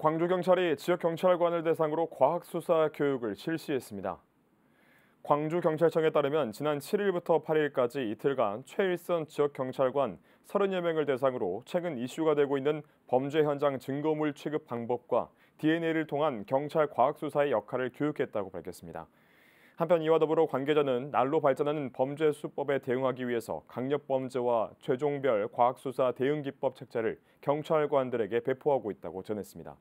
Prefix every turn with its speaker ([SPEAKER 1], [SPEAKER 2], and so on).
[SPEAKER 1] 광주경찰이 지역경찰관을 대상으로 과학수사 교육을 실시했습니다. 광주경찰청에 따르면 지난 7일부터 8일까지 이틀간 최일선 지역경찰관 30여 명을 대상으로 최근 이슈가 되고 있는 범죄 현장 증거물 취급 방법과 DNA를 통한 경찰 과학수사의 역할을 교육했다고 밝혔습니다. 한편 이와 더불어 관계자는 날로 발전하는 범죄 수법에 대응하기 위해서 강력범죄와 최종별 과학수사 대응기법 책자를 경찰관들에게 배포하고 있다고 전했습니다.